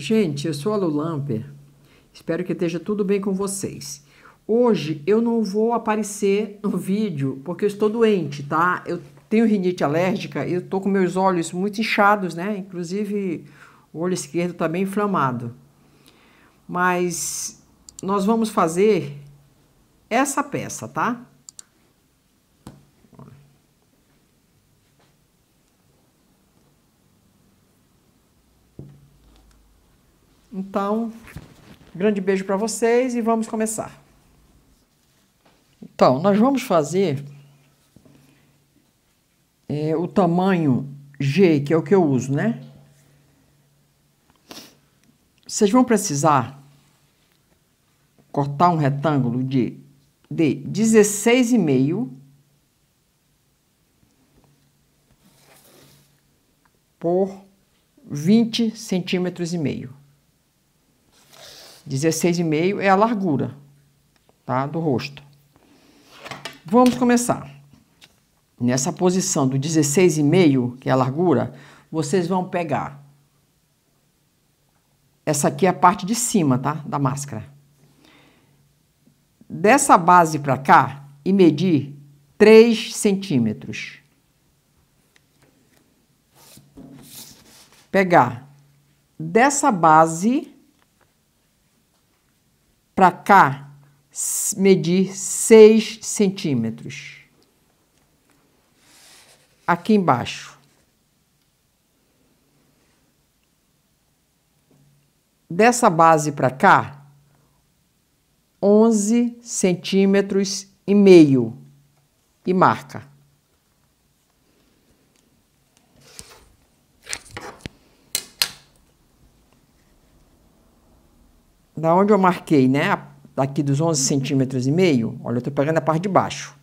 Gente, eu sou a Lulamper. Espero que esteja tudo bem com vocês. Hoje eu não vou aparecer no vídeo porque eu estou doente, tá? Eu tenho rinite alérgica e eu tô com meus olhos muito inchados, né? Inclusive o olho esquerdo também tá bem inflamado. Mas nós vamos fazer essa peça, tá? Então, grande beijo para vocês e vamos começar. Então, nós vamos fazer é, o tamanho G, que é o que eu uso, né? Vocês vão precisar cortar um retângulo de, de 16,5 por 20 centímetros e meio. 16,5 é a largura tá, do rosto. Vamos começar. Nessa posição do 16,5, que é a largura, vocês vão pegar. Essa aqui é a parte de cima, tá? Da máscara. Dessa base para cá e medir 3 centímetros. Pegar dessa base para cá medir 6 centímetros. Aqui embaixo. Dessa base para cá, 11 centímetros e meio. E marca. da onde eu marquei, né? Daqui dos 11 centímetros e meio, olha, eu estou pegando a parte de baixo.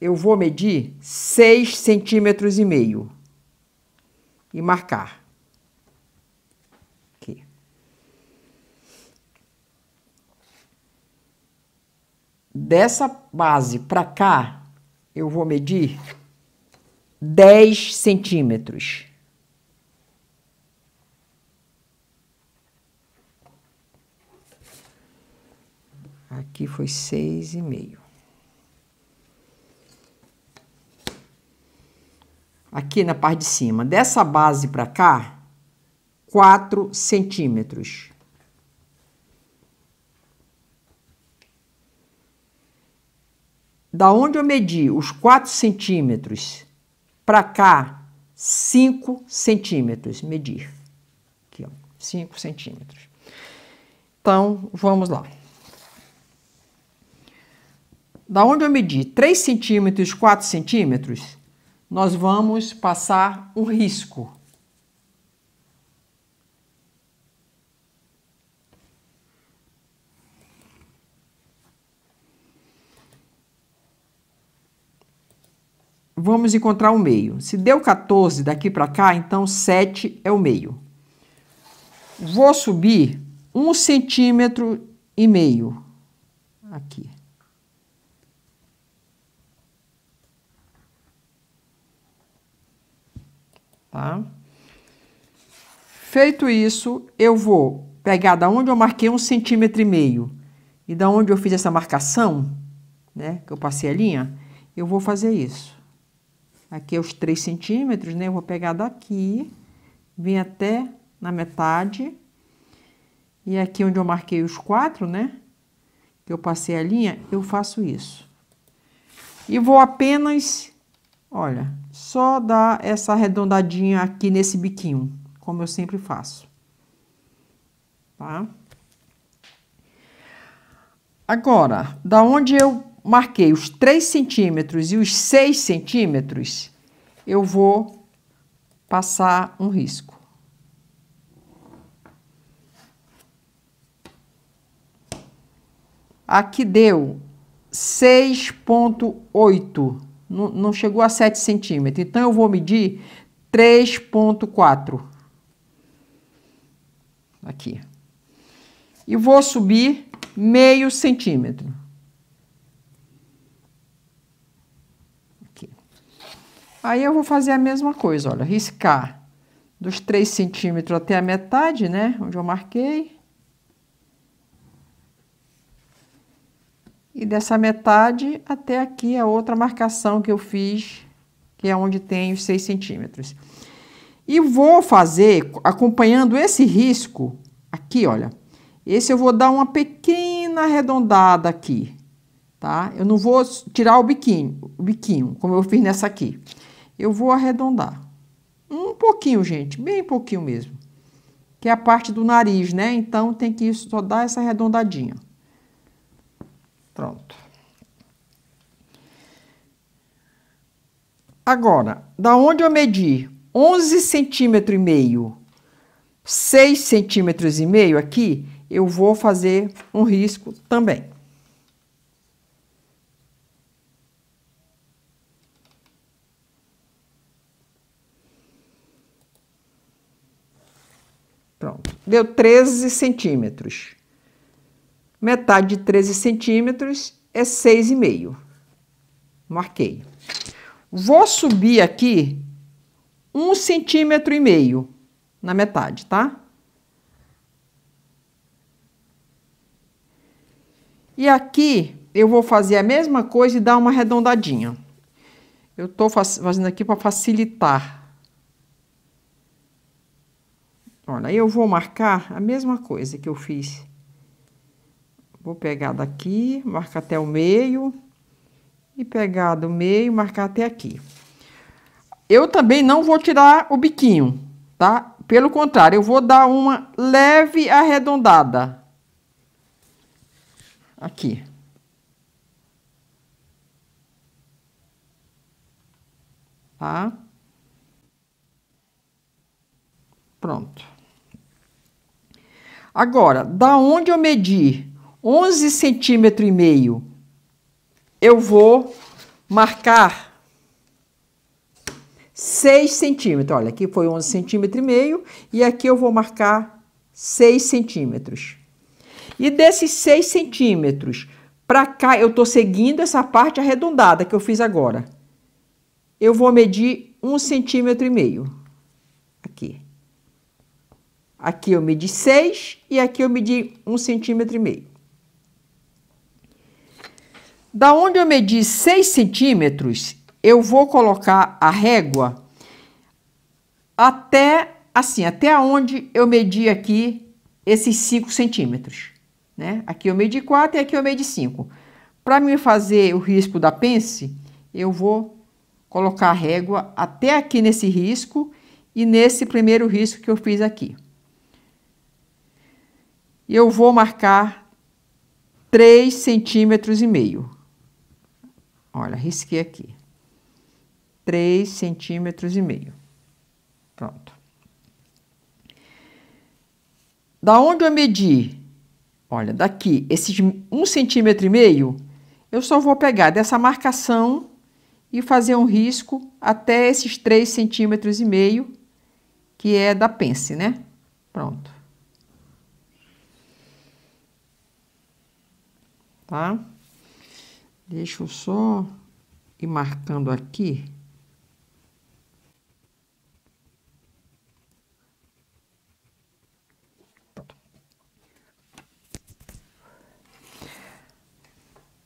Eu vou medir 6 centímetros e meio e marcar. Aqui. Dessa base para cá, eu vou medir 10 centímetros. Aqui foi seis e meio. Aqui na parte de cima, dessa base para cá, quatro centímetros. Da onde eu medi os quatro centímetros para cá, cinco centímetros. Medir. Aqui, ó, cinco centímetros. Então, vamos lá da onde eu medi 3 centímetros, 4 centímetros, nós vamos passar um risco. Vamos encontrar o meio. Se deu 14 daqui para cá, então 7 é o meio. Vou subir um centímetro e meio aqui. Tá? Feito isso, eu vou pegar da onde eu marquei um centímetro e meio e da onde eu fiz essa marcação, né, que eu passei a linha, eu vou fazer isso. Aqui é os três centímetros, né, eu vou pegar daqui, vim até na metade, e aqui onde eu marquei os quatro, né, que eu passei a linha, eu faço isso. E vou apenas Olha, só dá essa arredondadinha aqui nesse biquinho, como eu sempre faço. Tá? Agora, da onde eu marquei os 3 centímetros e os 6 centímetros, eu vou passar um risco. Aqui deu 6,8 não, chegou a 7 centímetros. Então, eu vou medir 3.4. Aqui. E vou subir meio centímetro. Aqui. Aí eu vou fazer a mesma coisa, olha, riscar dos 3 centímetros até a metade, né, onde eu marquei. E dessa metade até aqui a outra marcação que eu fiz, que é onde tem os 6 centímetros. E vou fazer, acompanhando esse risco, aqui, olha, esse eu vou dar uma pequena arredondada aqui, tá? Eu não vou tirar o biquinho, o biquinho, como eu fiz nessa aqui. Eu vou arredondar. Um pouquinho, gente, bem pouquinho mesmo. Que é a parte do nariz, né? Então, tem que só dar essa arredondadinha. Pronto. Agora, da onde eu medi 11 centímetros e meio, 6 centímetros e meio aqui, eu vou fazer um risco também. Pronto, deu 13 centímetros. Metade de 13 centímetros é 6,5. Marquei. Vou subir aqui um centímetro e meio na metade, tá? E aqui eu vou fazer a mesma coisa e dar uma arredondadinha. Eu tô fazendo aqui para facilitar. Olha, eu vou marcar a mesma coisa que eu fiz Vou pegar daqui, marcar até o meio. E pegar do meio, marcar até aqui. Eu também não vou tirar o biquinho, tá? Pelo contrário, eu vou dar uma leve arredondada. Aqui. Tá? Pronto. Agora, da onde eu medir 11 centímetro e meio, eu vou marcar 6 centímetros. Olha, aqui foi 11 centímetro e meio e aqui eu vou marcar 6 centímetros. E desses 6 centímetros para cá, eu estou seguindo essa parte arredondada que eu fiz agora. Eu vou medir 1 centímetro e meio. Aqui. Aqui eu medi 6 e aqui eu medi 1 centímetro e meio. Da onde eu medi 6 centímetros, eu vou colocar a régua até assim, até onde eu medi aqui esses 5 centímetros. Né? Aqui eu medi 4 e aqui eu medi 5. Para me fazer o risco da pence, eu vou colocar a régua até aqui nesse risco e nesse primeiro risco que eu fiz aqui. Eu vou marcar 3 centímetros e meio. Olha, risquei aqui. 3 centímetros e meio. Pronto. Da onde eu medi? Olha, daqui, esses um centímetro e meio, eu só vou pegar dessa marcação e fazer um risco até esses 3 centímetros e meio, que é da pence, né? Pronto. Tá? Deixa eu só ir marcando aqui.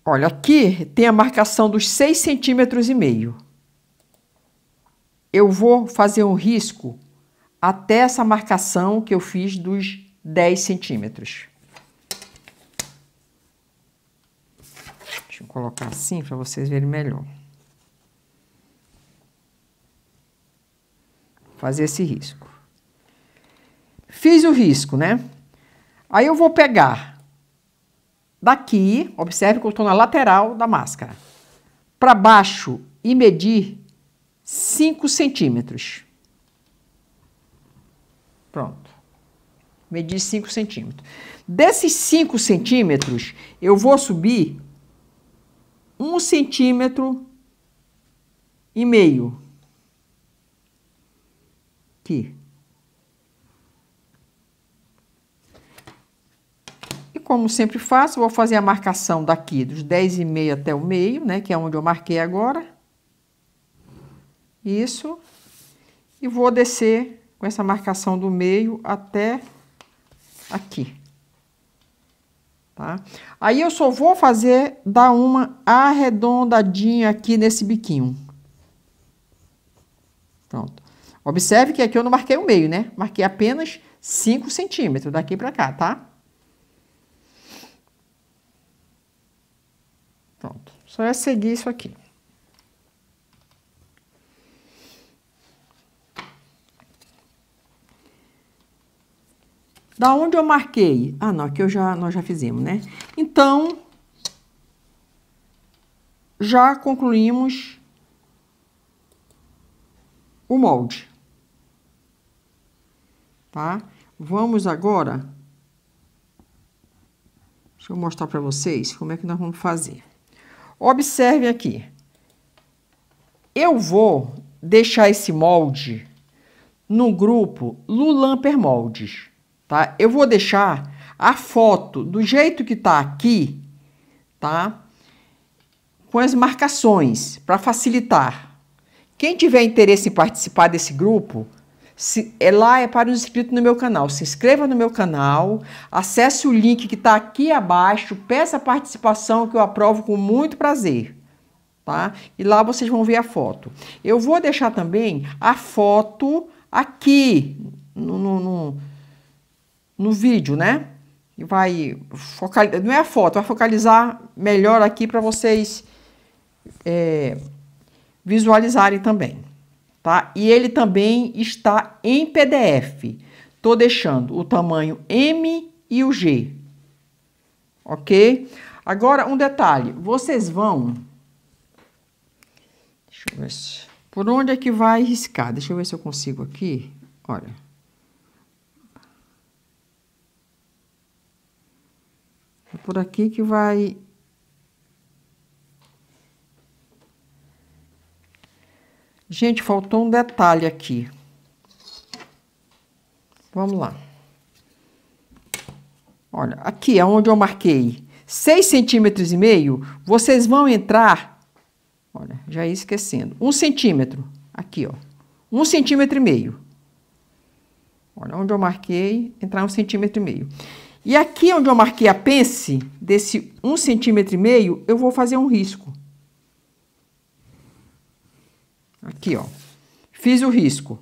Olha, aqui tem a marcação dos seis centímetros e meio. Eu vou fazer um risco até essa marcação que eu fiz dos 10 centímetros. colocar assim para vocês verem melhor. Fazer esse risco. Fiz o risco, né? Aí eu vou pegar daqui, observe que eu estou na lateral da máscara, para baixo e medir 5 centímetros. Pronto. Medir 5 centímetros. Desses 5 centímetros, eu vou subir um centímetro e meio. Aqui. E como sempre faço, vou fazer a marcação daqui dos 10,5 até o meio, né? Que é onde eu marquei agora. Isso. E vou descer com essa marcação do meio até aqui tá? Aí eu só vou fazer, dar uma arredondadinha aqui nesse biquinho. Pronto. Observe que aqui eu não marquei o meio, né? Marquei apenas 5 centímetros daqui pra cá, tá? Pronto. Só é seguir isso aqui. Da onde eu marquei? Ah, não, aqui eu já, nós já fizemos, né? Então, já concluímos o molde. Tá? Vamos agora... Deixa eu mostrar para vocês como é que nós vamos fazer. Observe aqui. Eu vou deixar esse molde no grupo Lulamper Moldes tá? Eu vou deixar a foto do jeito que tá aqui, tá? Com as marcações para facilitar. Quem tiver interesse em participar desse grupo, se, é lá é para os inscritos no meu canal. Se inscreva no meu canal, acesse o link que está aqui abaixo, peça participação que eu aprovo com muito prazer. Tá? E lá vocês vão ver a foto. Eu vou deixar também a foto aqui no, no, no no vídeo, né? E vai focalizar, não é a foto, vai focalizar melhor aqui para vocês é, visualizarem também, tá? E ele também está em PDF. Tô deixando o tamanho M e o G, ok? Agora, um detalhe, vocês vão... Deixa eu ver se... Por onde é que vai riscar? Deixa eu ver se eu consigo aqui. Olha. por aqui que vai Gente, faltou um detalhe aqui. Vamos lá. Olha, aqui é onde eu marquei 6 centímetros e meio, vocês vão entrar, olha, já ia esquecendo, um centímetro, aqui, ó, um centímetro e meio. Olha, onde eu marquei, entrar um centímetro e meio. E aqui onde eu marquei a pence, desse um centímetro e meio eu vou fazer um risco. Aqui, ó. Fiz o risco.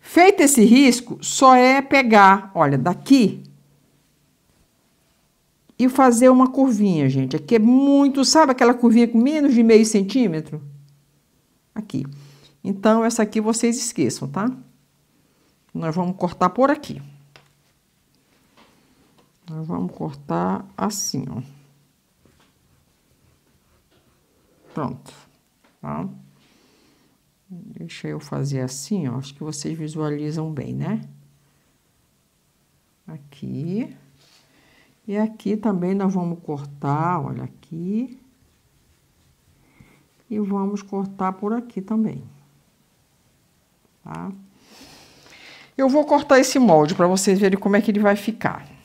Feito esse risco, só é pegar, olha, daqui e fazer uma curvinha, gente. Aqui é muito, sabe aquela curvinha com menos de meio centímetro? Aqui. Então, essa aqui vocês esqueçam, tá? Nós vamos cortar por aqui. Nós vamos cortar assim, ó. Pronto, tá? Deixa eu fazer assim, ó. Acho que vocês visualizam bem, né? Aqui. E aqui também nós vamos cortar, olha aqui. E vamos cortar por aqui também. Tá? Eu vou cortar esse molde para vocês verem como é que ele vai ficar.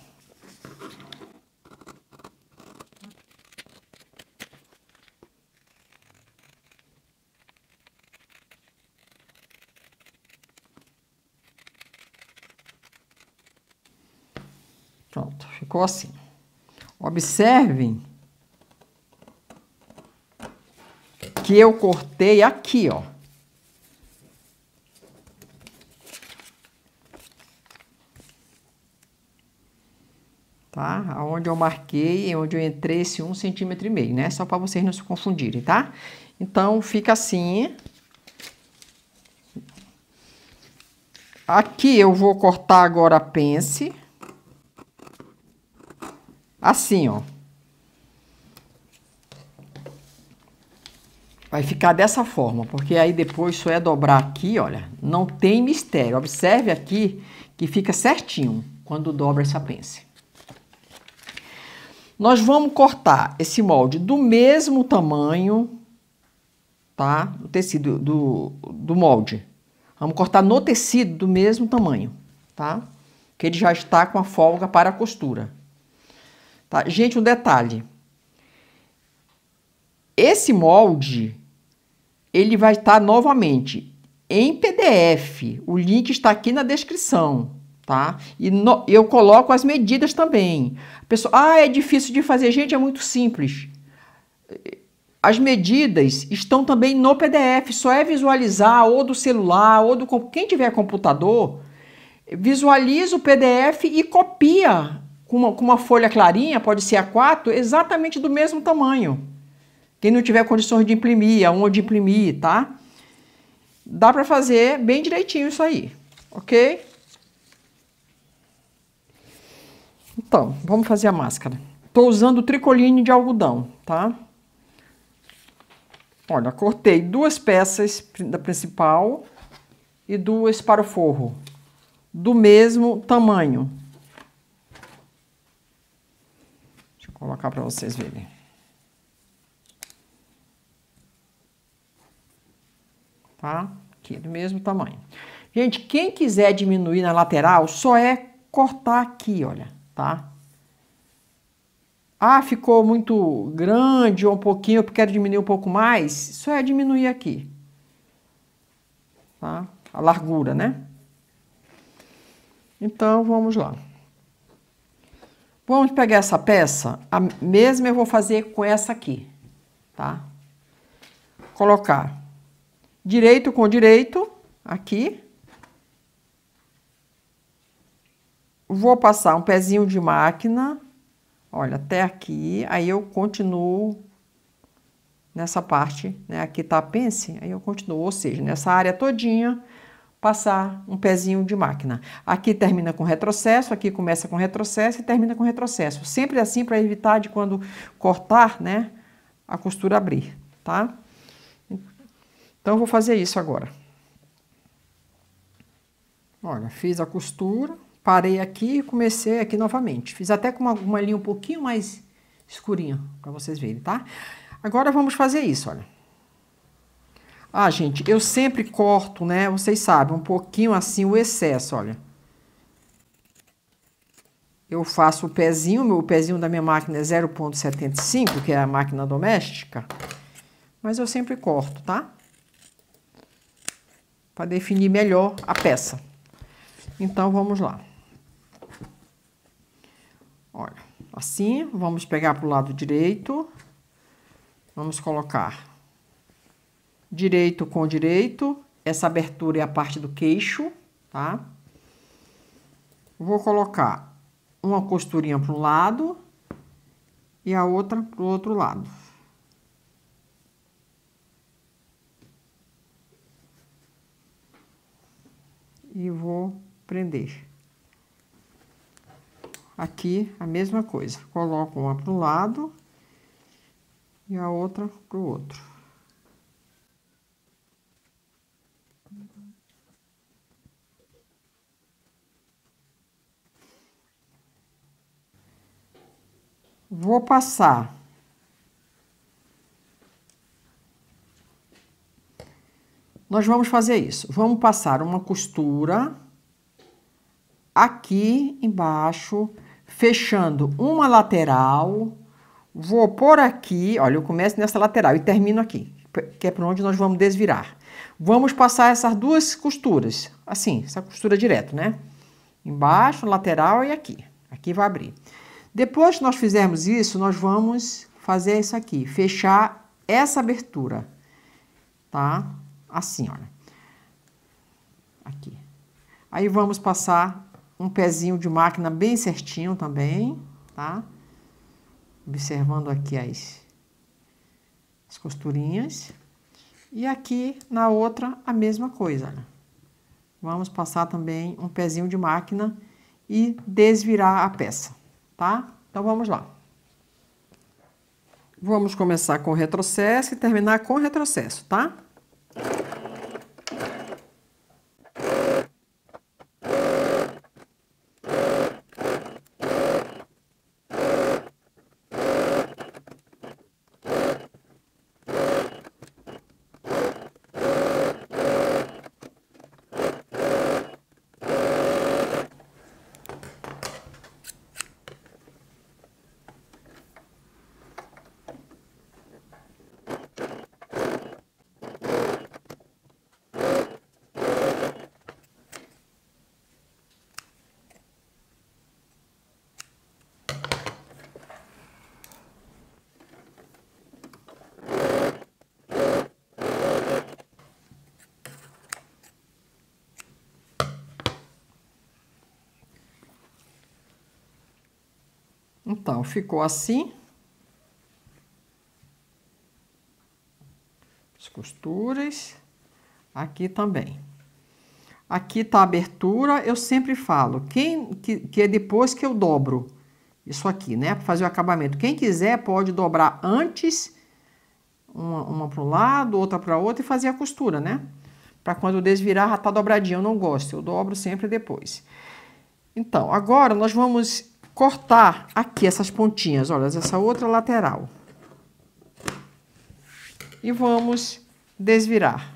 assim, Observem que eu cortei aqui, ó. Tá? Aonde eu marquei onde eu entrei esse um centímetro e meio, né? Só para vocês não se confundirem, tá? Então, fica assim. Aqui eu vou cortar agora a pence. Assim, ó. Vai ficar dessa forma, porque aí depois só é dobrar aqui, olha. Não tem mistério. Observe aqui que fica certinho quando dobra essa pence. Nós vamos cortar esse molde do mesmo tamanho, tá? O tecido do, do molde. Vamos cortar no tecido do mesmo tamanho, tá? Que ele já está com a folga para a costura. Tá? Gente, um detalhe. Esse molde, ele vai estar tá novamente em PDF. O link está aqui na descrição, tá? E no, eu coloco as medidas também. Pessoal, ah, é difícil de fazer. Gente, é muito simples. As medidas estão também no PDF, só é visualizar ou do celular ou do quem tiver computador, visualiza o PDF e copia com uma, com uma folha clarinha, pode ser A4, exatamente do mesmo tamanho. Quem não tiver condições de imprimir, aonde imprimir, tá? Dá para fazer bem direitinho isso aí, ok? Então, vamos fazer a máscara. Estou usando tricoline de algodão, tá? Olha, cortei duas peças da principal e duas para o forro, do mesmo tamanho. colocar para vocês verem. Tá? Aqui, do mesmo tamanho. Gente, quem quiser diminuir na lateral, só é cortar aqui, olha, tá? Ah, ficou muito grande ou um pouquinho, eu quero diminuir um pouco mais, só é diminuir aqui. Tá? A largura, né? Então, vamos lá. Vamos pegar essa peça, a mesma eu vou fazer com essa aqui, tá? Colocar direito com direito, aqui. Vou passar um pezinho de máquina, olha, até aqui, aí eu continuo nessa parte, né? Aqui tá a pence, aí eu continuo, ou seja, nessa área todinha passar um pezinho de máquina. Aqui termina com retrocesso, aqui começa com retrocesso e termina com retrocesso. Sempre assim para evitar de quando cortar, né, a costura abrir, tá? Então eu vou fazer isso agora. Olha, fiz a costura, parei aqui e comecei aqui novamente. Fiz até com uma, uma linha um pouquinho mais escurinha, para vocês verem, tá? Agora vamos fazer isso, olha. Ah, gente, eu sempre corto, né? Vocês sabem, um pouquinho assim o excesso, olha. Eu faço o pezinho, meu pezinho da minha máquina é 0.75, que é a máquina doméstica. Mas eu sempre corto, tá? Para definir melhor a peça. Então, vamos lá. Olha, assim, vamos pegar para o lado direito. Vamos colocar direito com direito, essa abertura é a parte do queixo, tá? Vou colocar uma costurinha para um lado e a outra para o outro lado. E vou prender. Aqui a mesma coisa, coloco uma para um lado e a outra para o outro. Vou passar. Nós vamos fazer isso. Vamos passar uma costura aqui embaixo, fechando uma lateral. Vou por aqui, olha, eu começo nessa lateral e termino aqui, que é para onde nós vamos desvirar. Vamos passar essas duas costuras, assim, essa costura direto, né? Embaixo, lateral e aqui. Aqui vai abrir. Depois que nós fizermos isso, nós vamos fazer isso aqui, fechar essa abertura, tá? Assim, olha. Aqui. Aí vamos passar um pezinho de máquina bem certinho também, tá? Observando aqui as, as costurinhas. E aqui na outra a mesma coisa. Né? Vamos passar também um pezinho de máquina e desvirar a peça tá? Então vamos lá. Vamos começar com retrocesso e terminar com retrocesso, tá? Então, ficou assim. As costuras. Aqui também. Aqui tá a abertura, eu sempre falo, quem que, que é depois que eu dobro isso aqui, né, para fazer o acabamento. Quem quiser pode dobrar antes, uma, uma para um lado, outra para outro e fazer a costura, né? Para quando desvirar já tá dobradinho, eu não gosto, eu dobro sempre depois. Então, agora nós vamos cortar aqui essas pontinhas, olha, essa outra lateral. E vamos desvirar.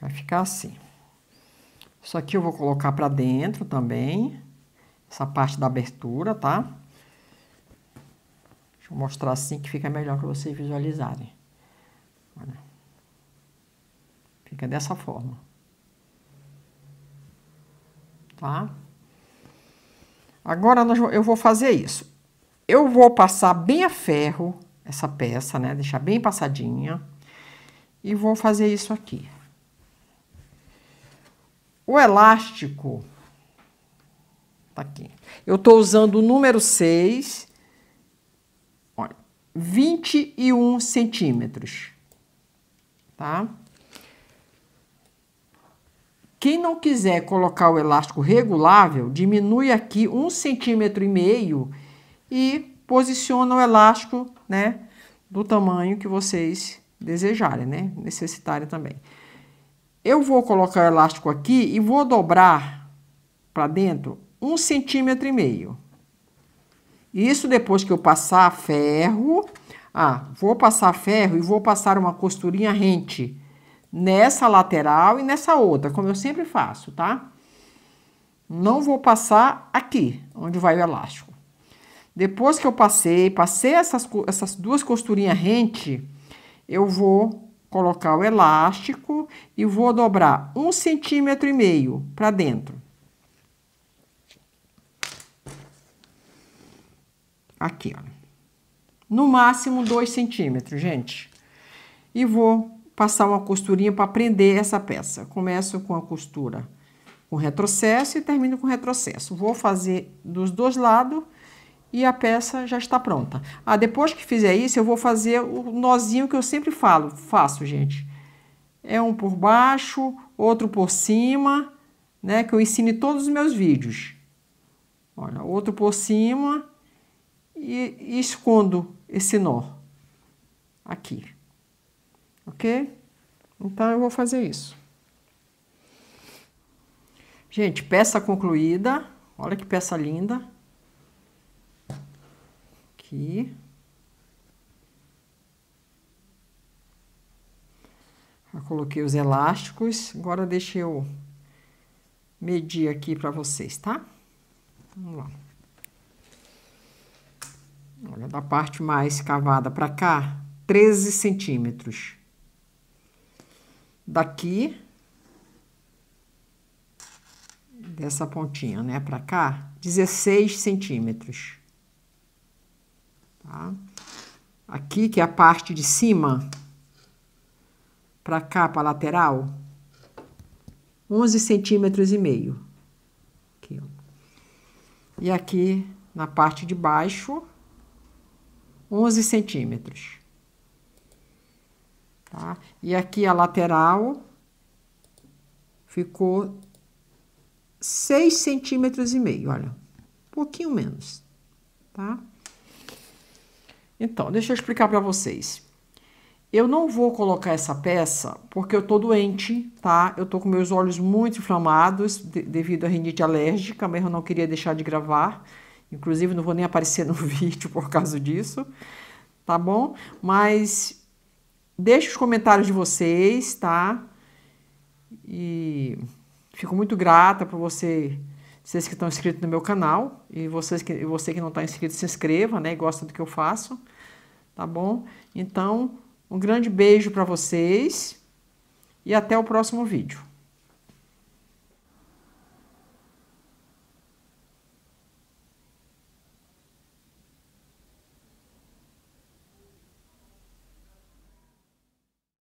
Vai ficar assim. Isso aqui eu vou colocar para dentro também, essa parte da abertura, tá? Deixa eu mostrar assim que fica melhor para vocês visualizarem. Olha. Fica dessa forma. Tá? Agora nós, eu vou fazer isso. Eu vou passar bem a ferro essa peça, né? Deixar bem passadinha. E vou fazer isso aqui. O elástico tá aqui. Eu tô usando o número 6 21 centímetros, tá? Quem não quiser colocar o elástico regulável, diminui aqui um centímetro e meio e posiciona o elástico, né, do tamanho que vocês desejarem, né, necessitarem também. Eu vou colocar o elástico aqui e vou dobrar para dentro um centímetro e meio. Isso depois que eu passar ferro. Ah, vou passar ferro e vou passar uma costurinha rente nessa lateral e nessa outra, como eu sempre faço, tá? Não vou passar aqui, onde vai o elástico. Depois que eu passei, passei essas, essas duas costurinhas rente, eu vou colocar o elástico e vou dobrar um centímetro e meio para dentro. aqui, ó. No máximo dois centímetros, gente. E vou passar uma costurinha para prender essa peça. Começo com a costura com retrocesso e termino com retrocesso. Vou fazer dos dois lados e a peça já está pronta. Ah, depois que fizer isso, eu vou fazer o nozinho que eu sempre falo, faço, gente. É um por baixo, outro por cima, né, que eu ensino em todos os meus vídeos. Olha, outro por cima e, e escondo esse nó aqui, ok? Então, eu vou fazer isso. Gente, peça concluída. Olha que peça linda. Aqui. Já coloquei os elásticos. Agora, deixa eu medir aqui para vocês, tá? Vamos lá. Olha, da parte mais cavada para cá, 13 centímetros. Daqui, dessa pontinha, né, para cá, 16 centímetros. Tá? Aqui, que é a parte de cima, para cá, para lateral, 11 centímetros e meio. E aqui, na parte de baixo, 11 centímetros. Tá? E aqui a lateral ficou 6 centímetros e meio, olha, um pouquinho menos, tá? Então, deixa eu explicar para vocês. Eu não vou colocar essa peça porque eu tô doente, tá? Eu tô com meus olhos muito inflamados de, devido à rinite alérgica, mas eu não queria deixar de gravar. Inclusive, não vou nem aparecer no vídeo por causa disso, tá bom? Mas deixe os comentários de vocês, tá? E fico muito grata por você, vocês que estão inscritos no meu canal e vocês que, você que não está inscrito, se inscreva, né? Gosta do que eu faço, tá bom? Então, um grande beijo para vocês e até o próximo vídeo.